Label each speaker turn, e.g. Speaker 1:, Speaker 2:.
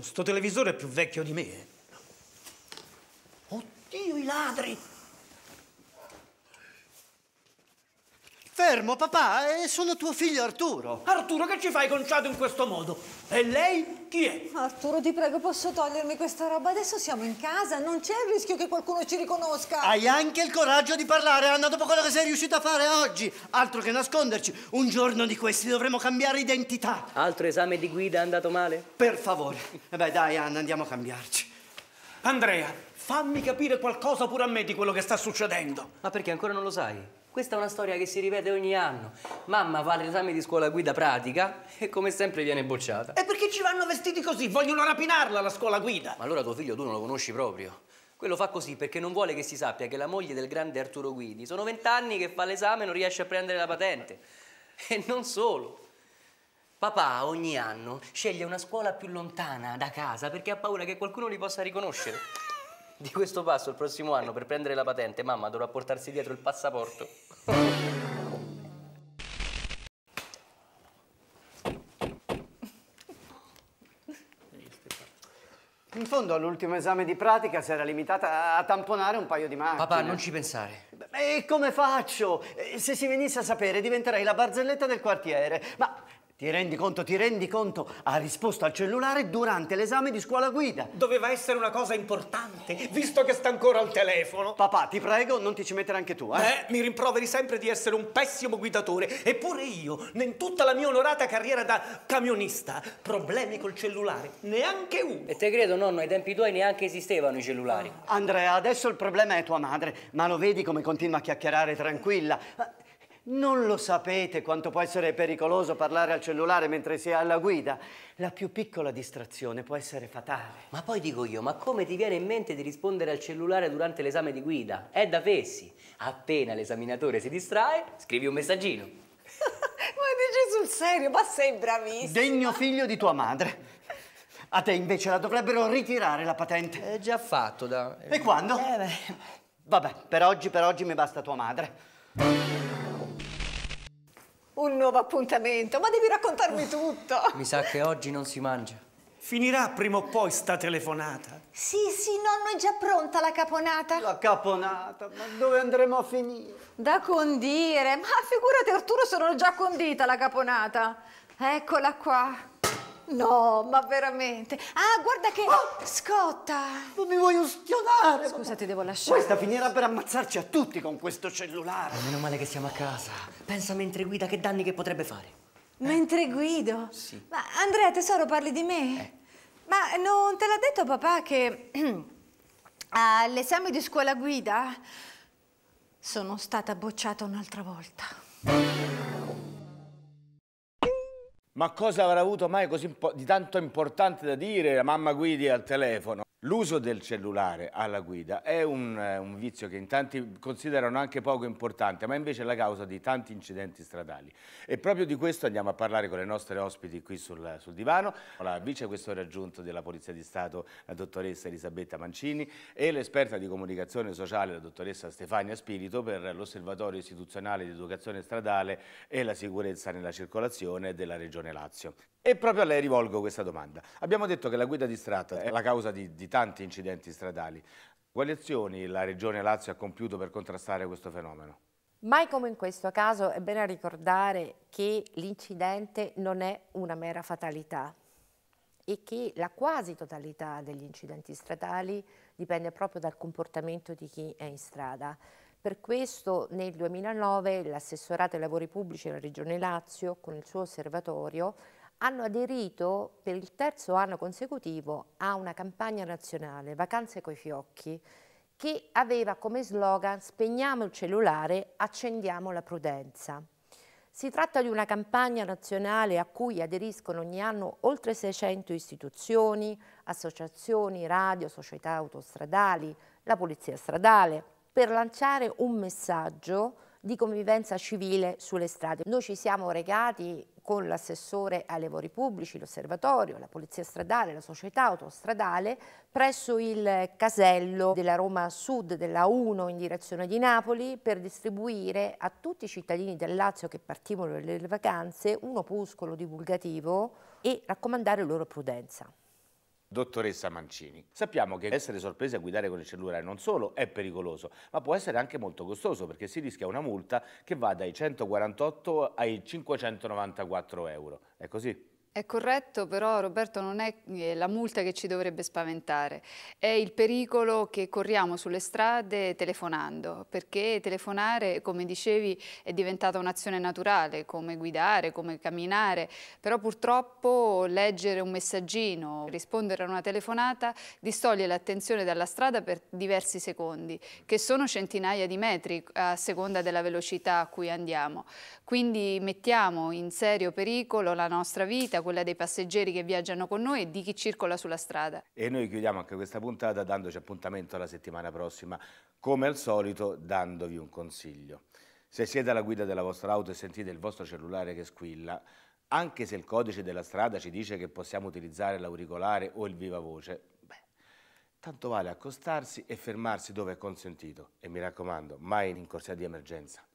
Speaker 1: sto televisore è più vecchio di me. Oddio, i ladri! Fermo, papà, eh, sono tuo figlio Arturo. Arturo, che ci fai conciato in questo modo? E lei chi è?
Speaker 2: Arturo, ti prego, posso togliermi questa roba? Adesso siamo in casa, non c'è il rischio che qualcuno
Speaker 1: ci riconosca. Hai anche il coraggio di parlare, Anna, dopo quello che sei riuscita a fare oggi. Altro che nasconderci. Un giorno di questi dovremo cambiare identità. Altro esame di guida è andato male? Per favore. E eh beh, dai, Anna, andiamo a cambiarci. Andrea, fammi capire qualcosa pure a me di quello che sta succedendo. Ma perché ancora non lo sai? Questa è una storia che si ripete ogni anno. Mamma fa l'esame di scuola guida pratica e come sempre viene bocciata. E perché ci vanno vestiti così? Vogliono rapinarla la scuola guida! Ma allora tuo figlio tu non lo conosci proprio. Quello fa così perché non vuole che si sappia che la moglie del grande Arturo Guidi sono vent'anni che fa l'esame e non riesce a prendere la patente. E non solo. Papà ogni anno sceglie una scuola più lontana da casa perché ha paura che qualcuno li possa riconoscere di questo passo il prossimo anno per prendere la patente, mamma dovrà portarsi dietro il passaporto. In fondo all'ultimo esame di pratica si era limitata a tamponare un paio di macchine. Papà, non ci pensare. E come faccio? Eh, se si venisse a sapere diventerei la barzelletta del quartiere. Ma ti rendi conto, ti rendi conto? Ha risposto al cellulare durante l'esame di scuola guida. Doveva essere una cosa importante, visto che sta ancora al telefono. Papà, ti prego, non ti ci mettere anche tu, eh? Eh, mi rimproveri sempre di essere un pessimo guidatore. Eppure io, in tutta la mia onorata carriera da camionista, problemi col cellulare, neanche uno. E te credo, nonno, ai tempi tuoi neanche esistevano i cellulari. Ah, Andrea, adesso il problema è tua madre, ma lo vedi come continua a chiacchierare tranquilla? Non lo sapete quanto può essere pericoloso parlare al cellulare mentre si è alla guida. La più piccola distrazione può essere fatale. Ma poi dico io, ma come ti viene in mente di rispondere al cellulare durante l'esame di guida? È da fessi. Appena l'esaminatore si distrae, scrivi un messaggino. ma
Speaker 2: dici sul serio, ma sei bravissimo.
Speaker 1: Degno figlio di tua madre. A te invece la dovrebbero ritirare la patente. È già fatto da... E quando? Eh, beh. Vabbè, per oggi, per oggi mi basta tua madre
Speaker 2: un nuovo appuntamento, ma devi raccontarmi oh, tutto.
Speaker 1: Mi sa che oggi non si mangia. Finirà prima o poi sta telefonata.
Speaker 2: Sì, sì, nonno, è già pronta la caponata. La caponata? Ma dove andremo a finire? Da condire. Ma figurati, Arturo, sono già condita la caponata. Eccola qua. No, ma veramente. Ah, guarda che... Oh! Scotta! Non mi voglio schionare! Scusa, ti devo lasciare. Questa
Speaker 1: finirà per ammazzarci a tutti con questo cellulare. Ma Meno male che siamo a casa. Pensa mentre guida che danni che potrebbe fare.
Speaker 2: Eh? Mentre guido? Sì. Ma Andrea, tesoro, parli di me? Eh. Ma non te l'ha detto papà che all'esame di scuola guida sono stata bocciata un'altra volta.
Speaker 3: Ma cosa avrà avuto mai così di tanto importante da dire la mamma Guidi al telefono? L'uso del cellulare alla guida è un, eh, un, vizio che in tanti considerano anche poco importante, ma invece è la causa di tanti incidenti stradali. E proprio di questo andiamo a parlare con le nostre ospiti qui sul, sul divano, la vicequestore aggiunto della Polizia di Stato, la dottoressa Elisabetta Mancini, e l'esperta di comunicazione sociale, la dottoressa Stefania Spirito, per l'Osservatorio istituzionale di educazione stradale e la sicurezza nella circolazione della Regione Lazio. E proprio a lei rivolgo questa domanda. Abbiamo detto che la guida distratta è la causa di, di di tanti incidenti stradali. Quali azioni la Regione Lazio ha compiuto per contrastare questo fenomeno?
Speaker 4: Mai come in questo caso è bene ricordare che l'incidente non è una mera fatalità e che la quasi totalità degli incidenti stradali dipende proprio dal comportamento di chi è in strada. Per questo nel 2009 l'assessorato ai lavori pubblici della Regione Lazio con il suo osservatorio hanno aderito per il terzo anno consecutivo a una campagna nazionale, Vacanze coi fiocchi, che aveva come slogan spegniamo il cellulare, accendiamo la prudenza. Si tratta di una campagna nazionale a cui aderiscono ogni anno oltre 600 istituzioni, associazioni, radio, società autostradali, la polizia stradale, per lanciare un messaggio di convivenza civile sulle strade. Noi ci siamo recati con l'assessore ai lavori pubblici, l'osservatorio, la polizia stradale, la società autostradale, presso il casello della Roma Sud della 1 in direzione di Napoli per distribuire a tutti i cittadini del Lazio che partivano per le vacanze un opuscolo divulgativo e raccomandare loro prudenza.
Speaker 3: Dottoressa Mancini, sappiamo che essere sorpresi a guidare con il cellulare non solo è pericoloso, ma può essere anche molto costoso perché si rischia una multa che va dai 148 ai 594 euro. È così?
Speaker 2: È corretto, però Roberto non è
Speaker 4: eh, la multa che ci dovrebbe spaventare, è il pericolo che corriamo sulle strade telefonando, perché telefonare, come dicevi, è diventata un'azione naturale, come guidare, come camminare, però purtroppo leggere un messaggino, rispondere a una telefonata distoglie l'attenzione dalla strada per diversi secondi, che sono centinaia di metri a seconda della velocità a cui andiamo. Quindi mettiamo in serio pericolo la nostra vita, quella dei passeggeri che viaggiano con noi e di chi circola sulla strada.
Speaker 3: E noi chiudiamo anche questa puntata dandoci appuntamento alla settimana prossima, come al solito dandovi un consiglio. Se siete alla guida della vostra auto e sentite il vostro cellulare che squilla, anche se il codice della strada ci dice che possiamo utilizzare l'auricolare o il vivavoce, beh, tanto vale accostarsi e fermarsi dove è consentito. E mi raccomando, mai in corsia di emergenza.